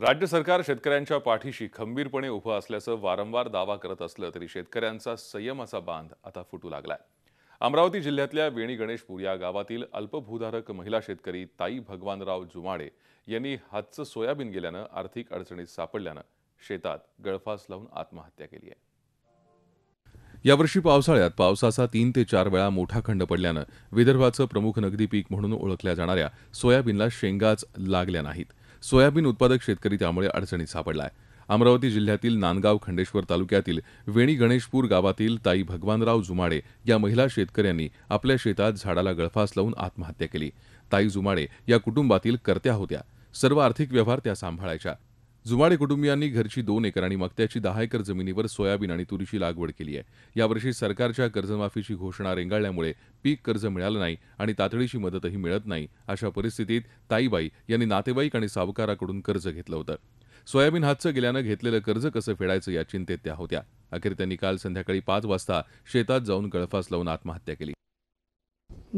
राज्य सरकार शेतकऱ्यांच्या पाठीशी खंबीरपणे उभं असल्याचं वारंवार दावा करत असलं तरी शेतकऱ्यांचा संयम असा बांध आता फुटू लागलाय अमरावती जिल्ह्यातल्या वेणी गणेशपूर या गावातील अल्पभूधारक महिला शेतकरी ताई भगवानराव जुमाडे यांनी हातचं सोयाबीन गेल्यानं आर्थिक अडचणीत सापडल्यानं शेतात गळफास लावून आत्महत्या केली आहे यावर्षी पावसाळ्यात पावसाचा तीन ते चार वेळा मोठा खंड पडल्यानं विदर्भाचं प्रमुख नगदी पीक म्हणून ओळखल्या जाणाऱ्या सोयाबीनला शेंगाच लागल्या नाहीत सोयाबीन उत्पादक शेतकरी त्यामुळे अडचणीत सापडलाय अमरावती जिल्ह्यातील नांदगाव खंडेश्वर तालुक्यातील वेणी गणेशपूर गावातील ताई भगवानराव जुमाडे या महिला शेतकऱ्यांनी आपल्या शेतात झाडाला गळफास लावून आत्महत्या केली ताई जुमाडे या कुटुंबातील कर्त्या होत्या सर्व आर्थिक व्यवहार त्या सांभाळायच्या जुमाडे कुटुंबियांनी घरची दोन एकर आणि मक्त्याची दहा एकर जमिनीवर सोयाबीन आणि तुरीची लागवड केली आहे यावर्षी सरकारच्या कर्जमाफीची घोषणा रेंगाळल्यामुळे पीक कर्ज मिळालं नाही आणि तातडीची मदतही मिळत नाही अशा परिस्थितीत ताईबाई यांनी नातेवाईक आणि सावकाराकडून कर्ज घेतलं होतं सोयाबीन हातचं गेल्यानं घेतलेलं कर्ज कसं फेडायचं या चिंतेत त्या होत्या अखेर त्यांनी काल संध्याकाळी पाच वाजता शेतात जाऊन गळफास लावून आत्महत्या केली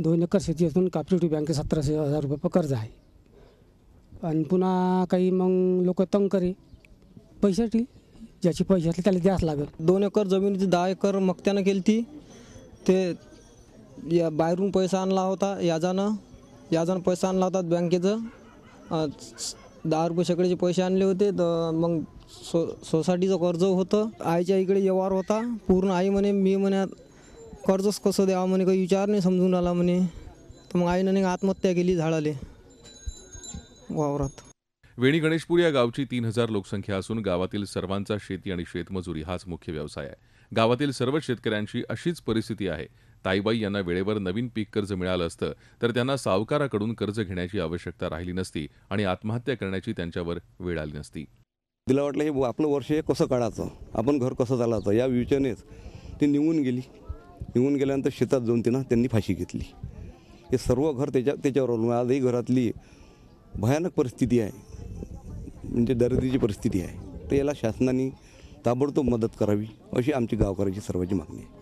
दोन एकर शेती असून कॉपरेटिव्ह बँकेत सतराशे हजार रुपये कर्ज आहे आणि पुन्हा काही मग लोक तंग करे पैशासाठी ज्याची पैसे त्याला द्यास लागेल दोन एकर जमिनीची दहा एकर मक्त्यानं केली ती ते या बाहेरून पैसा आणला होता याजानं याजानं पैसा आणला होता बँकेचं दहा रुपये शेकड्याचे पैसे आणले होते तर मग सो सोसायटीचं कर्ज होतं आईच्या इकडे व्यवहार होता पूर्ण आई म्हणे मी म्हणे कर्जच कसं द्यावं म्हणे काही विचार नाही समजून आला म्हणे तर मग आईनं आत्महत्या केली झाडाले वावरात वेणी गणेशपूर या गावची तीन हजार लोकसंख्या असून गावातील सर्वांचा शेती आणि शेतमजुरी हाच मुख्य व्यवसाय आहे गावातील सर्व शेतकऱ्यांची अशीच परिस्थिती आहे ताईबाई यांना वेळेवर नवीन पीक कर्ज मिळालं असतं तर त्यांना सावकाराकडून कर्ज घेण्याची आवश्यकता राहिली नसती आणि आत्महत्या करण्याची त्यांच्यावर वेळ आली नसती तिला वाटलं हे आपलं वर्ष हे कसं काढायचं आपण घर कसं चालायचं या विचारनेच ती निघून गेली निघून गेल्यानंतर शेतात जाऊन तिनं त्यांनी फाशी घेतली हे सर्व घर त्याच्या त्याच्यावर आजही घरातली भयानक परिस्थिती आहे म्हणजे दर्दीची परिस्थिती आहे तर याला शासनाने ताबडतोब मदत करावी अशी आमची गावकऱ्यांची सर्वांची मागणी आहे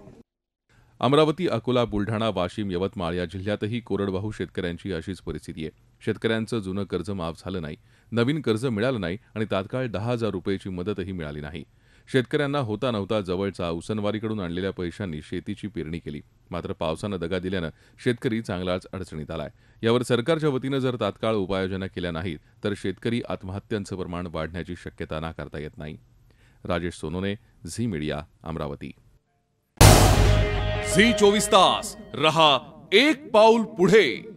अमरावती अकोला बुलढाणा वाशिम यवतमाळ या जिल्ह्यातही कोरडवाहू शेतकऱ्यांची अशीच परिस्थिती आहे शेतकऱ्यांचं जुनं कर्ज माफ झालं नाही नवीन कर्ज मिळालं नाही आणि तात्काळ दहा हजार रुपयाची मदतही मिळाली नाही शेतकऱ्यांना होता नव्हता जवळचा उसनवारीकडून आणलेल्या पैशांनी शेतीची पेरणी केली मात्र पावसानं दगा दिल्यानं शेतकरी चांगलाच अडचणीत आलाय यावर सरकारच्या वतीनं जर तात्काळ उपाययोजना केल्या नाहीत तर शेतकरी आत्महत्यांचं प्रमाण वाढण्याची शक्यता नाकारता येत नाही राजेश सोनोने झी मीडिया अमरावती झी चोवीस तास रहा एक पाऊल पुढे